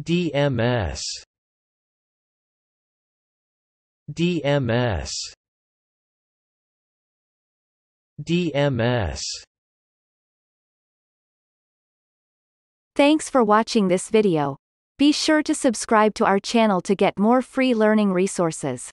DMS DMS DMS Thanks for watching this video. Be sure to subscribe to our channel to get more free learning resources.